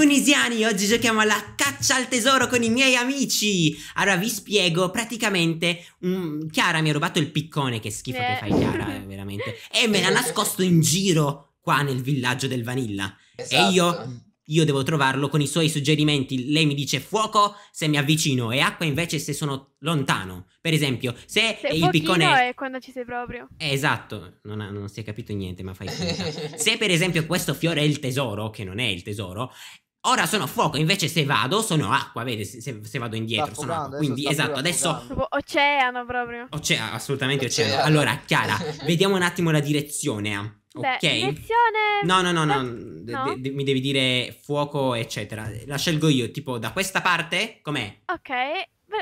Tunisiani, oggi giochiamo alla caccia al tesoro con i miei amici. Allora vi spiego, praticamente um, Chiara mi ha rubato il piccone, che schifo eh. che fai Chiara, eh. veramente. E me l'ha nascosto in giro qua nel villaggio del Vanilla. Esatto. E io io devo trovarlo con i suoi suggerimenti. Lei mi dice fuoco se mi avvicino e acqua invece se sono lontano. Per esempio, se, se il piccone è quando ci sei proprio. esatto, non, ha, non, si è capito niente, ma fai finta. se per esempio questo fiore è il tesoro, che non è il tesoro, Ora sono fuoco, invece se vado sono acqua, vedi, se, se vado indietro sono acqua. Quindi esatto, adesso... Oceano proprio. Oceano, assolutamente oceano. oceano. Allora, Chiara, vediamo un attimo la direzione. Ah. Beh, ok. direzione... No, no, no, no. no. De de mi devi dire fuoco, eccetera. La scelgo io, tipo da questa parte? Com'è? Ok,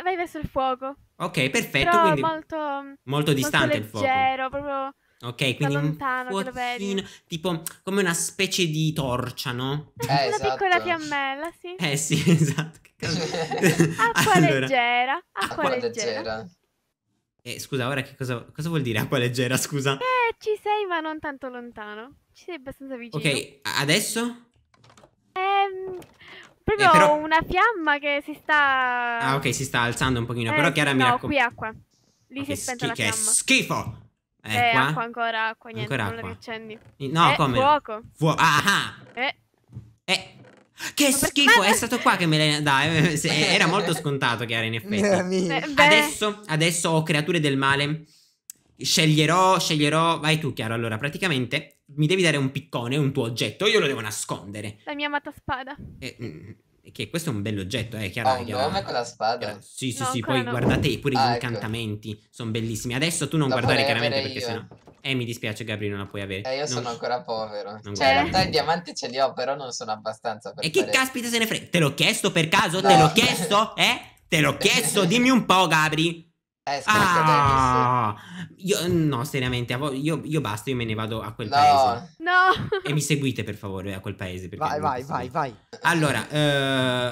vai verso il fuoco. Ok, perfetto. Però quindi molto... Molto distante molto leggero, il fuoco. proprio Ok, quindi lontano, un fuochino, tipo come una specie di torcia, no? Eh, una esatto. piccola fiammella, sì. Eh sì, esatto. acqua allora, leggera, acqua, acqua leggera. leggera. Eh, scusa, ora che cosa, cosa, vuol dire acqua leggera, scusa? Eh, ci sei ma non tanto lontano. Ci sei abbastanza vicino. Ok, adesso? Ehm, proprio eh, però... una fiamma che si sta... Ah, ok, si sta alzando un pochino, eh, però Chiara no, mi raccomando... qui acqua. Lì okay, si è spenta la fiamma. Che schifo! Eh, eh, qua? acqua ancora, acqua, niente, ancora non acqua. accendi. No, eh, come? fuoco. Fuo ah, ah! eh. eh. Che schifo, è stato qua che me l'hai... Dai, eh, eh, era molto scontato che era in effetti. Adesso, adesso ho creature del male. Sceglierò, sceglierò... Vai tu, Chiaro, allora, praticamente mi devi dare un piccone, un tuo oggetto, io lo devo nascondere. La mia amata spada. Eh, mm, che questo è un bell'oggetto, eh, Chiara. Ah, ha un Chiara, con la spada? Chiara, sì, sì, no, sì, poi no. guardate pure ah, gli ecco. incantamenti, sono bellissimi. Adesso tu non la guardare chiaramente perché io. sennò... Eh, mi dispiace Gabriele, non la puoi avere. Eh, io non... sono ancora povero. Non cioè, in realtà i diamanti ce li ho, però non sono abbastanza per E che parere. caspita se ne frega? Te l'ho chiesto per caso? No. Te l'ho chiesto? Eh? Te l'ho chiesto? Dimmi un po', Gabri. Eh, ah, Davis. Io, no, seriamente, io, io basta, io me ne vado a quel no. paese. No. E mi seguite per favore a quel paese. Vai, vai, vai, vai. Allora,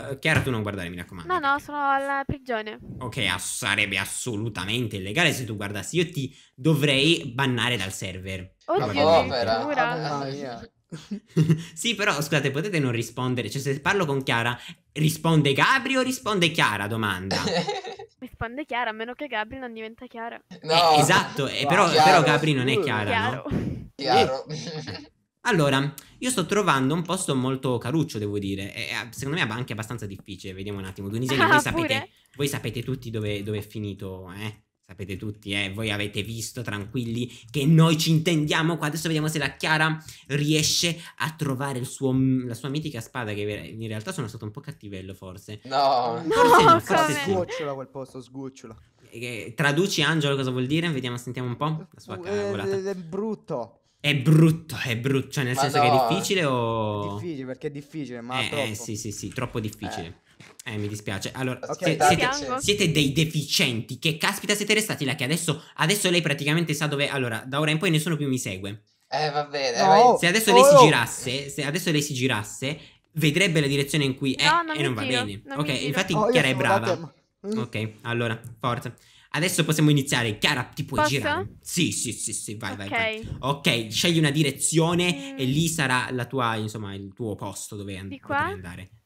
uh, Chiara, tu non guardare, mi raccomando. No, no, sono alla prigione. Ok, ass- sarebbe assolutamente illegale se tu guardassi. Io ti dovrei bannare dal server. Oddio, povera. Povera. Ah, sì, però scusate, potete non rispondere. Cioè, se parlo con Chiara, risponde Gabri o risponde Chiara? Domanda. risponde Chiara, a meno che Gabri non diventa Chiara. No. Eh, esatto, eh, però, però, Gabri non è Chiara. Chiaro. No? Chiaro. Eh. Allora, io sto trovando un posto molto caruccio, devo dire. È, secondo me è anche abbastanza difficile. Vediamo un attimo. Dunisiani, ah, voi, sapete, voi sapete tutti dove, dove è finito, eh? sapete tutti, eh, voi avete visto tranquilli che noi ci intendiamo qua. Adesso vediamo se la Chiara riesce a trovare suo, la sua mitica spada, che in realtà sono stato un po' cattivello forse. No, forse no, no forse sgocciola quel posto, sgocciola. Eh, eh, traduci Angelo cosa vuol dire? Vediamo, sentiamo un po' la sua eh, cavolata. È, brutto. È brutto, è brutto, cioè nel ma senso no, che è difficile o... È difficile perché è difficile, ma... Eh, eh sì, sì, sì, troppo difficile. Eh. Eh, mi dispiace. Allora, okay, siete, siete, siete, dei deficienti. Che caspita siete restati là che adesso, adesso lei praticamente sa dove... Allora, da ora in poi nessuno più mi segue. Eh, va bene. No. Se adesso oh. lei si oh. girasse, se adesso lei si girasse, vedrebbe la direzione in cui è eh, no, non e non giro, va bene. Non ok, infatti oh, Chiara è brava. Mm. Ok, allora, forza. Adesso possiamo iniziare. Chiara, ti puoi Posso? girare? Sì, sì, sì, sì, vai, okay. vai, Ok, scegli una direzione mm. e lì mm. sarà la tua, insomma, il tuo posto dove, and- Di qua?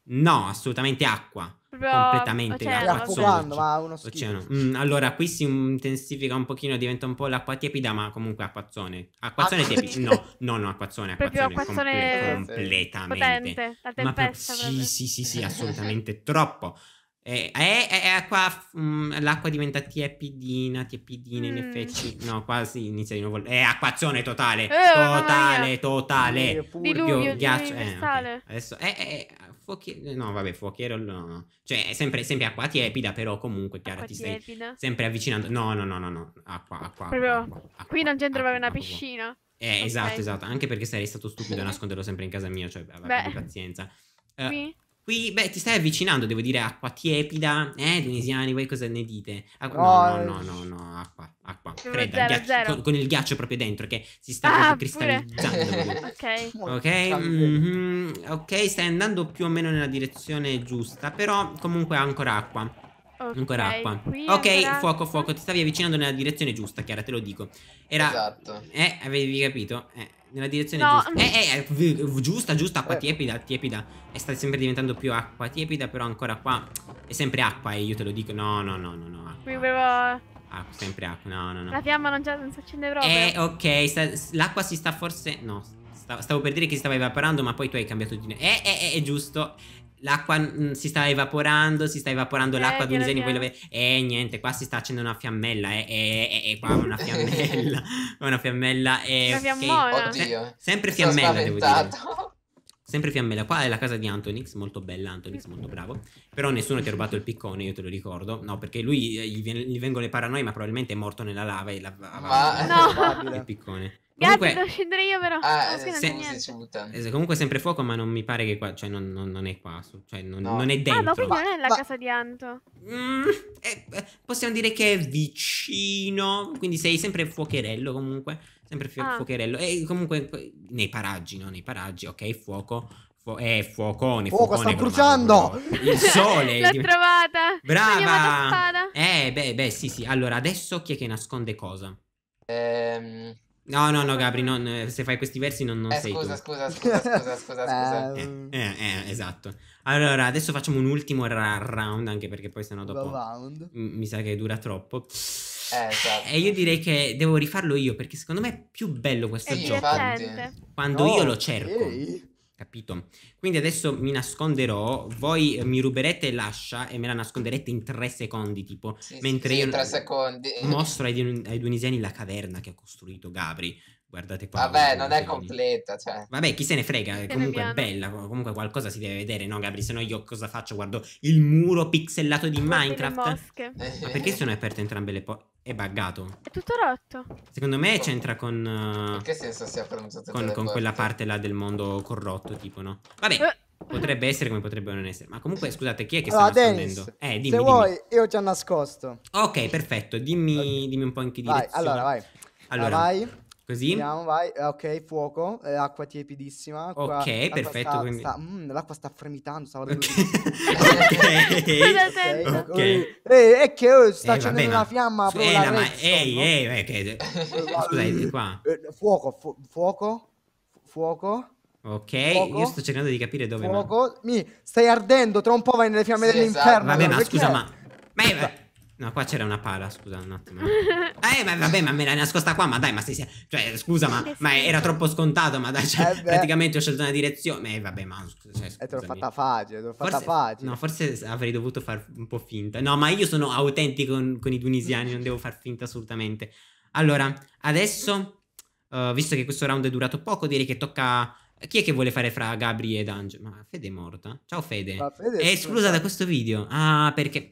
No, assolutamente acqua. Proprio completamente oceano, l'acqua soffice. ma uno schifo. Mm, allora, qui si intensifica un pochino, diventa un po' l'acqua tiepida, ma comunque acquazzone. Acquazzone acqua... tiepido. No, no, no, acquazzone, acquazzone, acquazzone comple- eh, completamente. Potente, la tempesta. Ma, proprio, sì, sì, sì, sì, assolutamente troppo. Eh, eh, eh, acqua, mh, mm, l'acqua diventa tiepidina, tiepidina in mm. effetti. No, qua si inizia di nuovo. È acquazzone totale. Eh, totale, totale. Diluvio, ghiaccio. Eh, okay. Adesso è eh, fuochiero. No, vabbè, fuochiero. No, no. Cioè, è sempre, sempre acqua tiepida, però comunque, Chiara, ti stai sempre avvicinando. No, no, no, no, no. Acqua, acqua. Proprio. Acqua, acqua, qui non c'entra proprio una piscina. Eh, okay. esatto, esatto. Anche perché sarei stato stupido a nasconderlo sempre in casa mia. Cioè, avete pazienza. Uh, qui? Qui, beh, ti stai avvicinando, devo dire, acqua tiepida. Eh, tunisiani, voi cosa ne dite? Acqua, no, no, no, no, no, acqua, acqua, fredda, zero, zero. Con, con, il ghiaccio proprio dentro che si sta ah, cristallizzando. ok. Okay? Mm -hmm. ok, stai andando più o meno nella direzione giusta, però comunque ha ancora acqua. Okay, ancora acqua. Ok, ancora... fuoco, fuoco. Ti stavi avvicinando nella direzione giusta, Chiara, te lo dico. Era... Esatto. Eh, avevi capito? Eh, nella direzione no. giusta. Eh, eh, eh giusta, giusta, acqua eh. tiepida, tiepida. E sta sempre diventando più acqua tiepida, però ancora qua è sempre acqua e io te lo dico. No, no, no, no, no. Acqua. Qui avevo... Acqua, sempre acqua, no, no, no. La fiamma non, già, non si accende proprio. Eh, ok, l'acqua si sta forse... No, stavo per dire che si stava evaporando, ma poi tu hai cambiato di... Eh, eh, eh, è giusto l'acqua mh, si sta evaporando, si sta evaporando eh, l'acqua di un disegno, e eh niente, qua si sta accendendo una fiammella, eh, eh, eh, eh qua una fiammella, una fiammella, eh, una fiammona. Okay. Oddio. sempre fiammella devo dire. Sempre fiammella, qua è la casa di Antonix, molto bella Antonix, molto bravo, però nessuno ti ha rubato il piccone, io te lo ricordo, no perché lui gli, viene, gli vengono le paranoie ma probabilmente è morto nella lava e l'aveva la, ma... no. il piccone. Comunque, Grazie, devo scendere io però. Ah, no, se, eh, se comunque sempre fuoco, ma non mi pare che qua, cioè non, non, non è qua, cioè non, no. non, è dentro. Ah, ma quindi non è la ma... casa di Anto. Mm, eh, eh, possiamo dire che è vicino, quindi sei sempre fuocherello comunque, sempre ah. fuocherello. E comunque nei paraggi, no? Nei paraggi, ok, fuoco, Fu eh, fuocone, fuoco, fuocone, sta bruciando! Il sole! L'ho trovata! Brava! Eh, beh, beh, sì, sì. Allora, adesso chi è che nasconde cosa? Ehm... No, no, no, Gabri, non, eh, se fai questi versi non, non eh, sei scusa, tu. Scusa, scusa, scusa, scusa, eh, scusa. Mm. Eh, eh, eh, esatto. Allora, adesso facciamo un ultimo ra- round, anche perché poi sennò dopo... Round. M- mi sa che dura troppo. Eh, esatto. E io direi che devo rifarlo io, perché secondo me è più bello questo eh, è gioco. Quando no, io lo cerco. Ehi. Capito? Quindi adesso mi nasconderò, voi eh, mi ruberete l'ascia e me la nasconderete in tre secondi, tipo, sì, mentre sì, io mostro ai, ai, dunisiani la caverna che ha costruito Gabri guardate qua. Vabbè, non è completa. Cioè. Vabbè, chi se ne frega, se comunque è bella, comunque qualcosa si deve vedere, no Gabri? Se no io cosa faccio? Guardo il muro pixellato di Minecraft. Ma perché sono aperte entrambe le porte? È buggato. È tutto rotto. Secondo me c'entra con... Uh, In che senso si aprono tutte Con, con quella parte là del mondo corrotto, tipo, no? Vabbè. Uh. Potrebbe essere come potrebbe non essere. Ma comunque, scusate, chi è che allora, ah, sta nascondendo? Dennis, eh, dimmi, se dimmi. vuoi, io ti ho nascosto. Ok, perfetto. Dimmi, dimmi un po' in che vai, direzione. Allora, vai. Allora, vai. Così? Vediamo, vai. Eh, ok, fuoco. L'acqua eh, tiepidissima. Acqua, ok, l'acqua perfetto. Sta, quindi... sta, mm, l'acqua sta fremitando. Stavo okay. ok. ok. è eh, che oh, sta eh, accendendo una fiamma. Su, ma... ehi, ehi, che... Esatto. Scusate, qua. Fuoco, fu- fuoco, fuoco. Ok, fuoco. io sto cercando di capire dove. Fuoco, ma... mi stai ardendo. Tra un po' vai nelle fiamme sì, dell'inferno. Esatto. Vabbè, ma scusa, ma... ma è... Esatto. No, qua c'era una pala, scusa un attimo. Eh, ma vabbè, ma me l'hai nascosta qua, ma dai, ma si sia... Cioè, scusa, ma, ma era troppo scontato, ma dai, cioè, eh praticamente ho scelto una direzione. Eh, vabbè, ma... Cioè, e eh, te l'ho fatta facile, te l'ho fatta forse, facile. No, forse avrei dovuto far un po' finta. No, ma io sono autentico con, con i tunisiani, non devo far finta assolutamente. Allora, adesso, uh, visto che questo round è durato poco, direi che tocca... Chi è che vuole fare fra Gabri ed Angelo? Ma Fede è morta. Ciao Fede. Ma Fede è esclusa eh, da questo video. Ah, perché...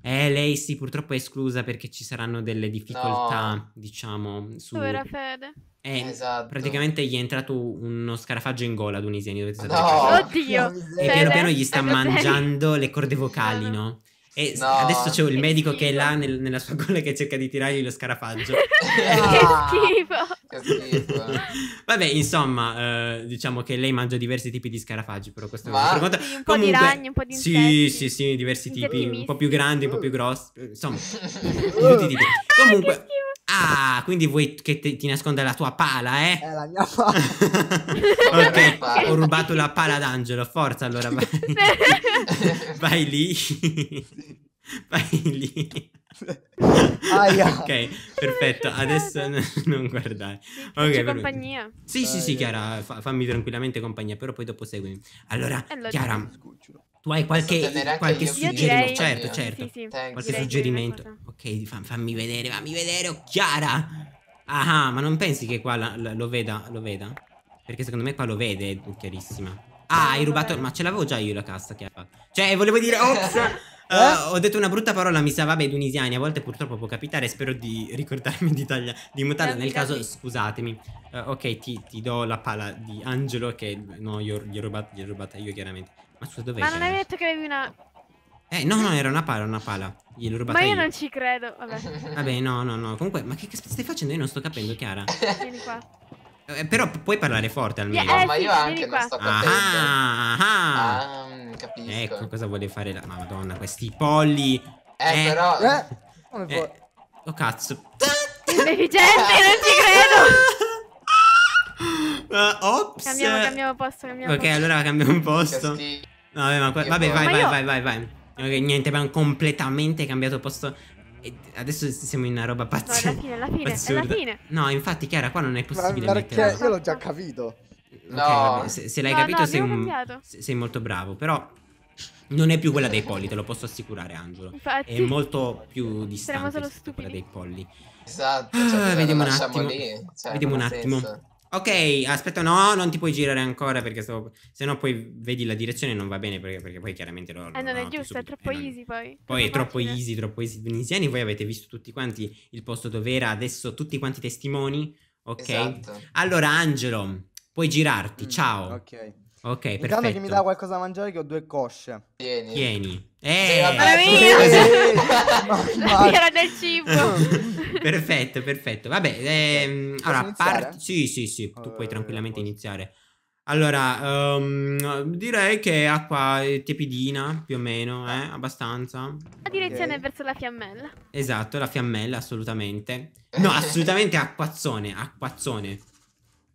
Eh, lei sì, purtroppo è esclusa perché ci saranno delle difficoltà, no. diciamo. Su... Dove era Fede? Eh, esatto. Praticamente gli è entrato uno scarafaggio in gola ad Uniseni. Dovete sapere. No, oddio. E piano piano gli sta mangiando le corde vocali, no? E no. adesso c'è il medico che, che è là nel, nella sua gola che cerca di tirargli lo scarafaggio. che schifo. Eh. Vabbè, insomma, eh, diciamo che lei mangia diversi tipi di scarafaggi, però questo Ma... è una sì, un po' di ragni, un po' di insetti. Sì, sì, sì, diversi tipi, un po' più grandi, un po' più grossi, eh, insomma, tutti i tipi. Ah, Comunque... Ah, quindi vuoi che te, ti nasconda la tua pala, eh? È la mia pala. ok, pala. ho rubato la pala d'angelo, forza allora vai. vai lì. vai lì. Aia. ok, perfetto. Adesso non guardare. Ok, compagnia. Sì, sì, sì, Chiara, fa- fammi tranquillamente compagnia, però poi dopo seguimi. Allora, eh, Chiara, tu hai qualche, qualche suggerimento? Certo, certo. Sì, certo. sì. Qualche suggerimento. Ok, fam- fammi vedere, fammi vedere. Oh, Chiara. Ah, ah, ma non pensi che qua la, la, lo veda? Lo veda? Perché secondo me qua lo vede, chiarissima. Ah, hai rubato... Ma ce l'avevo già io la cassa che Cioè, volevo dire... Ops! Uh, ho detto una brutta parola, mi sa, vabbè, tunisiani, a volte purtroppo può capitare, spero di ricordarmi di, taglia, di mutarla, eh, nel caso scusatemi. Uh, ok, ti, ti, do la pala di Angelo che no, io, gli, ho rubata, gli ho rubata io chiaramente. Ma scusa, dove Ma non hai detto che avevi una... Eh, no, no, era una pala, una pala. Gliel'ho rubata Ma io, io, non ci credo, vabbè. Vabbè, no, no, no. Comunque, ma che, che stai facendo? Io non sto capendo, Chiara. Vieni qua. Eh, però puoi parlare forte almeno. Yeah, eh, ma sì, io anche non sto ah, capendo. ah, ah. ah pista. Ecco, cosa vuole fare la... Madonna, questi polli. Eh, eh però... Eh, come eh. Può... Oh, cazzo. Deficiente, non ci credo! Uh, ops. Cambiamo, cambiamo posto, cambiamo Ok, posto. allora cambiamo posto. No, vabbè, ma qua... vabbè vai, ma vai, io... vai, vai, vai, vai. Ok, niente, abbiamo completamente cambiato posto. E adesso siamo in una roba pazzesca. No, alla fine, alla fine, alla fine. No, infatti, Chiara, qua non è possibile ma perché mettere... io l'ho già capito. No. vabbè, se, se l'hai no, capito no, sei, sei, molto bravo, però non è più quella dei polli, te lo posso assicurare, Angelo. Infatti, è molto più distante da quella dei polli. Esatto. Ah, cioè ah, vediamo un attimo. Lì, cioè, vediamo un attimo. Ok, aspetta, no, non ti puoi girare ancora perché stavo... se no poi vedi la direzione e non va bene perché, perché poi chiaramente lo... Eh, non è giusto, subito. è troppo eh, non... easy poi. Poi è troppo easy, troppo easy. Veneziani, voi avete visto tutti quanti il posto dove era, adesso tutti quanti testimoni, ok? Esatto. Allora, Angelo, puoi girarti, mm, ciao. Ok. Ok, perfetto. Intanto che mi dà qualcosa da mangiare che ho due cosce. Tieni. Tieni. Eh, sì, vabbè, sì. la fiera del cibo. perfetto, perfetto. Vabbè, ehm, allora, par- sì, sì, sì, tu uh, puoi eh, tranquillamente posso. iniziare. Allora, um, direi che acqua eh, tepidina più o meno, eh, ah. abbastanza. La direzione okay. verso la fiammella. Esatto, la fiammella, assolutamente. No, assolutamente acquazzone, acquazzone.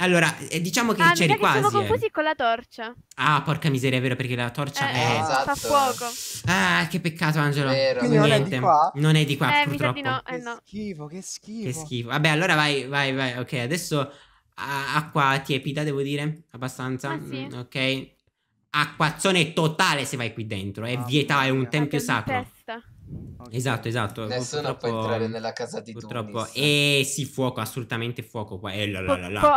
Allora, eh, diciamo che ah, c'eri quasi. Ma eh. siamo confusi eh. con la torcia. Ah, porca miseria, è vero, perché la torcia eh, è... Eh, esatto. fa fuoco. Ah, che peccato, Angelo. Vero. Quindi non è di qua? Non è di qua, eh, purtroppo. Mi sa no. eh, no. Che schifo, che schifo. Che schifo. Vabbè, allora vai, vai, vai. Ok, adesso acqua tiepida, devo dire, abbastanza. Ah, sì. Mm, ok. Acquazzone totale se vai qui dentro. È oh, vietato, è un tempio sacro. Testa. Okay. Esatto, esatto. Nessuno purtroppo, può entrare nella casa di purtroppo. E eh, sì, fuoco, assolutamente fuoco qua. Eh, la, la, la, po-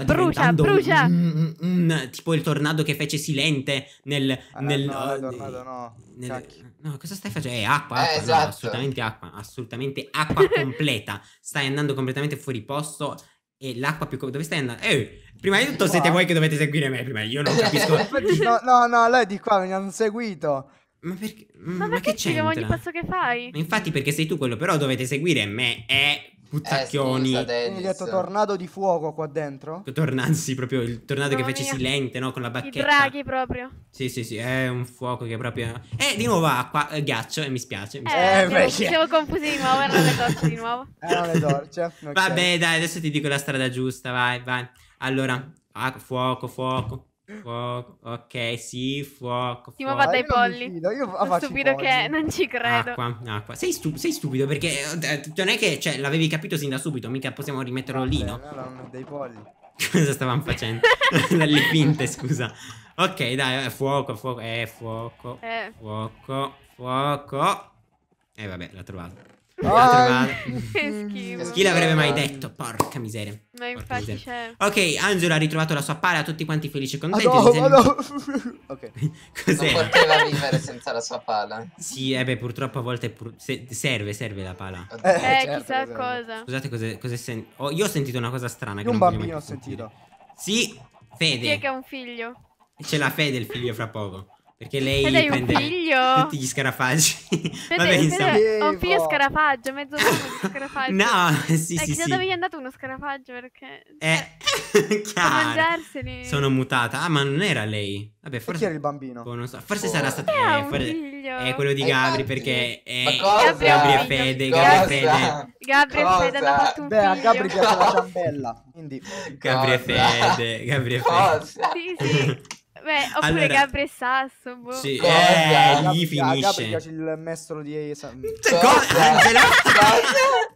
eh, brucia, brucia. Un, un, un, tipo il tornado che fece Silente nel... Ah, nel no, uh, tornado no. Nel, no, cosa stai facendo? È eh, acqua, eh, acqua esatto. no, assolutamente acqua, assolutamente acqua completa. Stai andando completamente fuori posto e l'acqua più... Dove stai andando? Eh, prima di tutto siete voi che dovete seguire me, prima io non capisco... no, no, no, lei di qua mi hanno seguito. Ma perché? Mm, ma, ma perché che ci ogni passo che fai? Infatti, perché sei tu quello, però dovete seguire me. e puttacchioni. Eh, scusa, Hai detto tornado di fuoco qua dentro? Tornanzi, proprio il tornado Mamma che fece mia. silente, no? Con la bacchetta. I draghi proprio. Sì, sì, sì, è un fuoco che proprio... Eh, di nuovo acqua, eh, ghiaccio, e mi spiace. Mi eh, spiace. Eh, perché? Siamo confusi di nuovo, erano le torce di nuovo. erano le torce. Vabbè, dai, adesso ti dico la strada giusta, vai, vai. Allora, ah, fuoco, fuoco. Fuoco. Ok, sì, fuoco. Timo va dai polli. Io, io Sono stupido polli. che non ci credo. Acqua, acqua. Sei, stu sei stupido perché eh, non è che cioè, l'avevi capito sin da subito, mica possiamo rimetterlo lì, no? No, no, dei polli. Cosa stavamo facendo? Dalle finte, scusa. Ok, dai, eh, fuoco, fuoco, eh, fuoco, eh. fuoco, fuoco. E eh, vabbè, l'ha trovato che schifo. Chi l'avrebbe mai detto? Porca miseria. Ma porca infatti c'è. Certo. Ok, Angelo ha ritrovato la sua pala. tutti quanti felici e contenti. Ah, no, Zen... no. ok. Cos'è? Non poteva vivere senza la sua pala. Sì, eh beh, purtroppo a volte pur... Se serve, serve la pala. Eh, eh, eh certo, chissà cosa. Scusate, cos'è, cos'è sen... oh, io ho sentito una cosa strana. Che un bambino ho sentito. Sì, Fede. Chi è che ha un figlio? C'è la Fede il figlio fra poco. Perché lei Ed hai un figlio? tutti gli scarafaggi. Cioè, Vabbè, insomma. Ho un figlio scarafaggio, mezzo figlio di scarafaggio. No, sì, eh, sì, sì. dove gli è andato uno scarafaggio perché... Eh, cioè, chiaro. mangiarseli. Sono mutata. Ah, ma non era lei. Vabbè, forse... E chi era il bambino? Boh, non so. Forse oh. sarà stato... Eh, forse... È quello di eh, Gabri, perché è... Ma Gabri è Fede, Gabri è Fede. Gabri è Fede hanno fatto un Beh, figlio. Beh, a Gabri piace la ciambella, quindi... Gabri è Fede, Gabri è Fede. Sì, sì. Beh, oppure allora, Gabri e Sasso. Boh. Sì, eh, eh, lì finisce. Gabri piace il mestolo di San... Cioè, cioè, cioè, Angelo?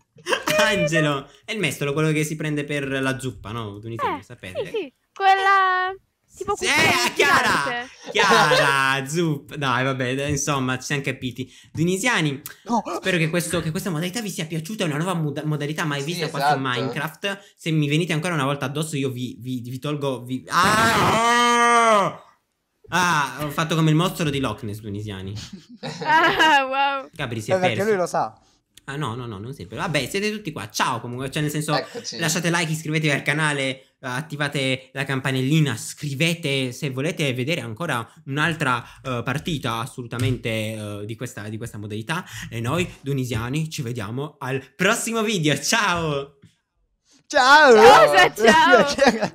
Angelo, è il mestolo, quello che si prende per la zuppa, no? Tunisino, eh, sapete? Sì, sì, quella... Tipo sì, eh, Chiara! Chiara, zuppa! Dai, vabbè, insomma, ci siamo capiti. Dunisiani, no. spero che, questo, che, questa modalità vi sia piaciuta. È una nuova mod modalità mai vista sì, qua su esatto. Minecraft. Se mi venite ancora una volta addosso, io vi, vi, vi tolgo. Vi... Ah! Ah, ho fatto come il mostro di Loch Ness tunisiani. ah, wow. Gabri si è, eh, perso. Perché lui lo sa. Ah no, no, no, non sempre. Vabbè, siete tutti qua. Ciao comunque, cioè nel senso Eccoci. lasciate like, iscrivetevi al canale, eh, attivate la campanellina, scrivete se volete vedere ancora un'altra uh, partita assolutamente uh, di, questa, di questa modalità e noi, Dunisiani, ci vediamo al prossimo video. Ciao! Ciao! Ciao, ciao!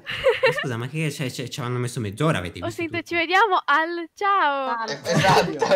Scusa, ma che ci hanno messo mezz'ora? Avete visto? Oh, senti, ci vediamo al ciao! Esatto!